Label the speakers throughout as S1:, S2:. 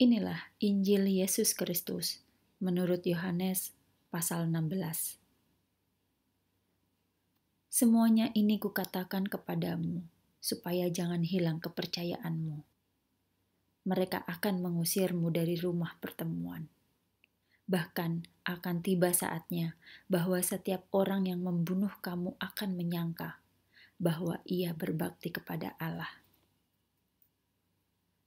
S1: Inilah Injil Yesus Kristus menurut Yohanes pasal 16. Semuanya ini kukatakan kepadamu, supaya jangan hilang kepercayaanmu. Mereka akan mengusirmu dari rumah pertemuan. Bahkan akan tiba saatnya bahwa setiap orang yang membunuh kamu akan menyangka bahwa ia berbakti kepada Allah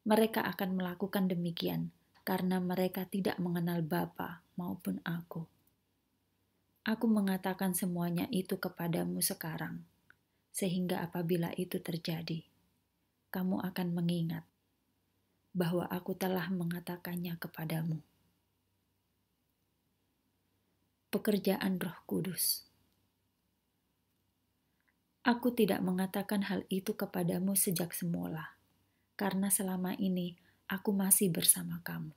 S1: mereka akan melakukan demikian karena mereka tidak mengenal Bapa maupun Aku. Aku mengatakan semuanya itu kepadamu sekarang, sehingga apabila itu terjadi, kamu akan mengingat bahwa Aku telah mengatakannya kepadamu. Pekerjaan Roh Kudus. Aku tidak mengatakan hal itu kepadamu sejak semula karena selama ini aku masih bersama kamu.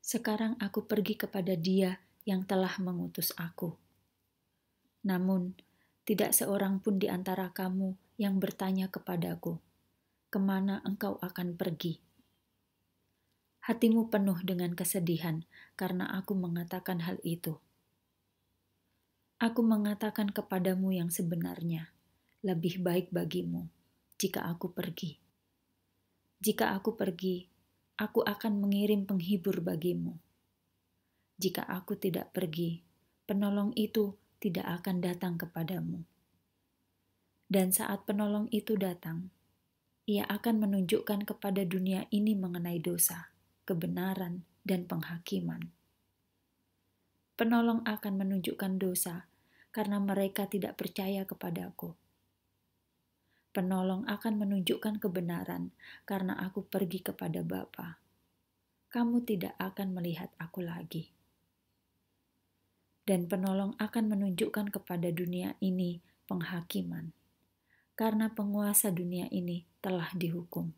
S1: Sekarang aku pergi kepada Dia yang telah mengutus aku. Namun, tidak seorang pun di antara kamu yang bertanya kepadaku, "Kemana engkau akan pergi?" Hatimu penuh dengan kesedihan karena aku mengatakan hal itu. Aku mengatakan kepadamu yang sebenarnya, lebih baik bagimu jika aku pergi. Jika aku pergi, aku akan mengirim penghibur bagimu. Jika aku tidak pergi, penolong itu tidak akan datang kepadamu. Dan saat penolong itu datang, ia akan menunjukkan kepada dunia ini mengenai dosa, kebenaran, dan penghakiman. Penolong akan menunjukkan dosa karena mereka tidak percaya kepadaku penolong akan menunjukkan kebenaran karena aku pergi kepada Bapa. Kamu tidak akan melihat aku lagi. Dan penolong akan menunjukkan kepada dunia ini penghakiman, karena penguasa dunia ini telah dihukum.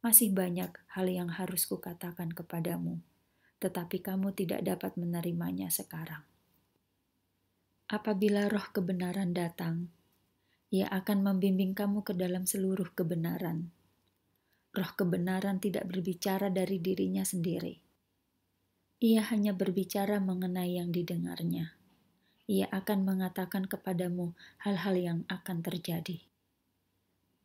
S1: Masih banyak hal yang harus kukatakan kepadamu, tetapi kamu tidak dapat menerimanya sekarang. Apabila roh kebenaran datang, ia akan membimbing kamu ke dalam seluruh kebenaran. Roh kebenaran tidak berbicara dari dirinya sendiri. Ia hanya berbicara mengenai yang didengarnya. Ia akan mengatakan kepadamu hal-hal yang akan terjadi.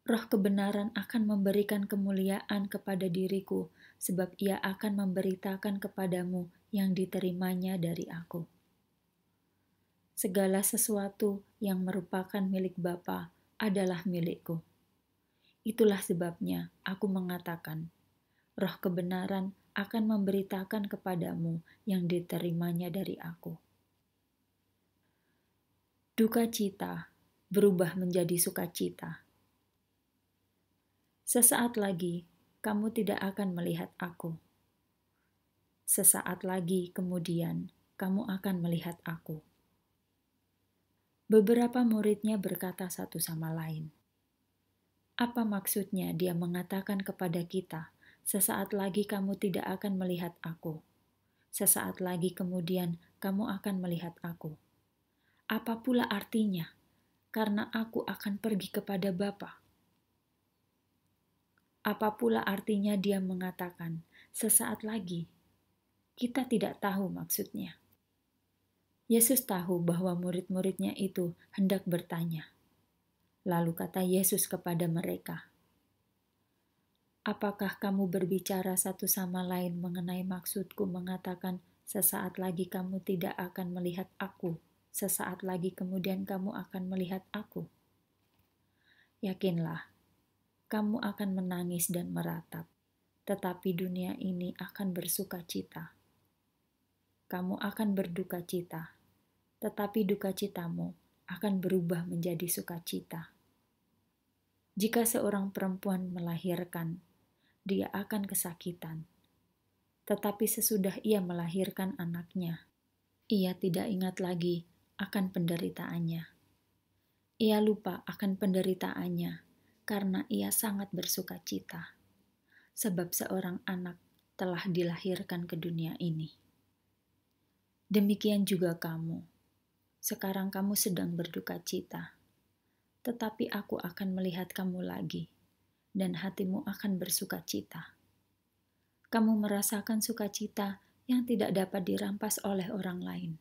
S1: Roh kebenaran akan memberikan kemuliaan kepada diriku, sebab ia akan memberitakan kepadamu yang diterimanya dari aku segala sesuatu yang merupakan milik Bapa adalah milikku. Itulah sebabnya aku mengatakan, roh kebenaran akan memberitakan kepadamu yang diterimanya dari aku. Duka cita berubah menjadi sukacita. Sesaat lagi kamu tidak akan melihat aku. Sesaat lagi kemudian kamu akan melihat aku. Beberapa muridnya berkata satu sama lain, "Apa maksudnya dia mengatakan kepada kita, 'Sesaat lagi kamu tidak akan melihat Aku, sesaat lagi kemudian kamu akan melihat Aku'? Apa pula artinya, karena Aku akan pergi kepada Bapa?" Apa pula artinya dia mengatakan, "Sesaat lagi"? Kita tidak tahu maksudnya. Yesus tahu bahwa murid-muridnya itu hendak bertanya. Lalu kata Yesus kepada mereka, "Apakah kamu berbicara satu sama lain mengenai maksudku mengatakan, sesaat lagi kamu tidak akan melihat aku, sesaat lagi kemudian kamu akan melihat aku?" Yakinlah, kamu akan menangis dan meratap, tetapi dunia ini akan bersuka cita. Kamu akan berduka cita, tetapi duka citamu akan berubah menjadi sukacita. Jika seorang perempuan melahirkan, dia akan kesakitan. Tetapi sesudah ia melahirkan anaknya, ia tidak ingat lagi akan penderitaannya. Ia lupa akan penderitaannya karena ia sangat bersuka cita, sebab seorang anak telah dilahirkan ke dunia ini. Demikian juga kamu sekarang kamu sedang berduka cita, tetapi aku akan melihat kamu lagi, dan hatimu akan bersuka cita. Kamu merasakan sukacita yang tidak dapat dirampas oleh orang lain,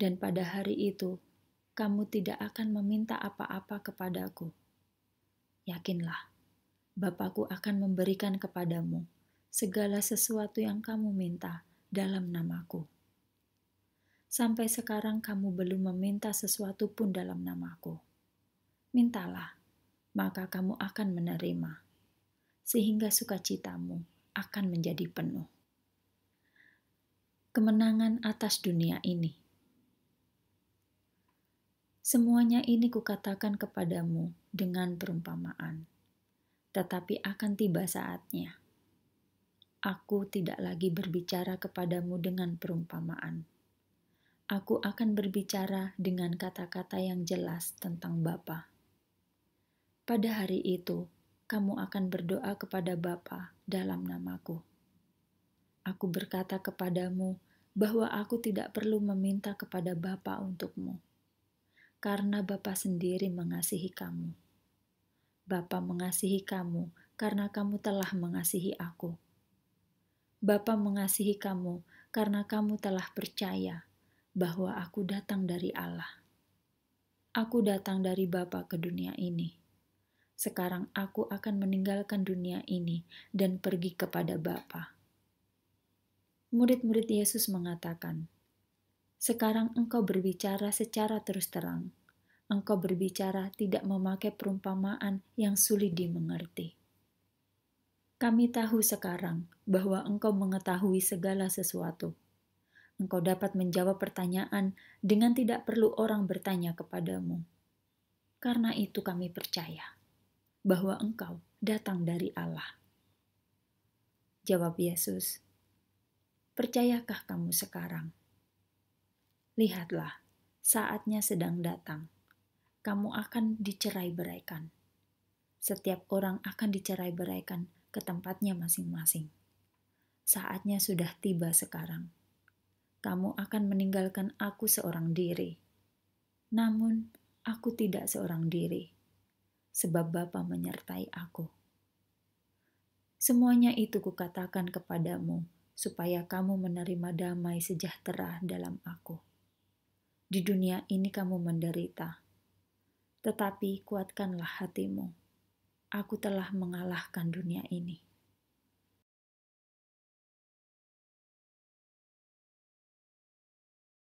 S1: dan pada hari itu kamu tidak akan meminta apa-apa kepadaku. Yakinlah, Bapakku akan memberikan kepadamu segala sesuatu yang kamu minta dalam namaku. Sampai sekarang kamu belum meminta sesuatu pun dalam namaku. Mintalah, maka kamu akan menerima. Sehingga sukacitamu akan menjadi penuh. Kemenangan atas dunia ini. Semuanya ini kukatakan kepadamu dengan perumpamaan, tetapi akan tiba saatnya. Aku tidak lagi berbicara kepadamu dengan perumpamaan aku akan berbicara dengan kata-kata yang jelas tentang Bapa. Pada hari itu, kamu akan berdoa kepada Bapa dalam namaku. Aku berkata kepadamu bahwa aku tidak perlu meminta kepada Bapa untukmu, karena Bapa sendiri mengasihi kamu. Bapa mengasihi kamu karena kamu telah mengasihi aku. Bapa mengasihi kamu karena kamu telah percaya bahwa aku datang dari Allah. Aku datang dari Bapa ke dunia ini. Sekarang aku akan meninggalkan dunia ini dan pergi kepada Bapa. Murid-murid Yesus mengatakan, "Sekarang engkau berbicara secara terus terang. Engkau berbicara tidak memakai perumpamaan yang sulit dimengerti." Kami tahu sekarang bahwa engkau mengetahui segala sesuatu engkau dapat menjawab pertanyaan dengan tidak perlu orang bertanya kepadamu. Karena itu, kami percaya bahwa engkau datang dari Allah. Jawab Yesus, "Percayakah kamu sekarang? Lihatlah, saatnya sedang datang. Kamu akan dicerai-beraikan. Setiap orang akan dicerai-beraikan ke tempatnya masing-masing. Saatnya sudah tiba sekarang." kamu akan meninggalkan aku seorang diri. Namun, aku tidak seorang diri, sebab Bapa menyertai aku. Semuanya itu kukatakan kepadamu, supaya kamu menerima damai sejahtera dalam aku. Di dunia ini kamu menderita, tetapi kuatkanlah hatimu. Aku telah mengalahkan dunia ini.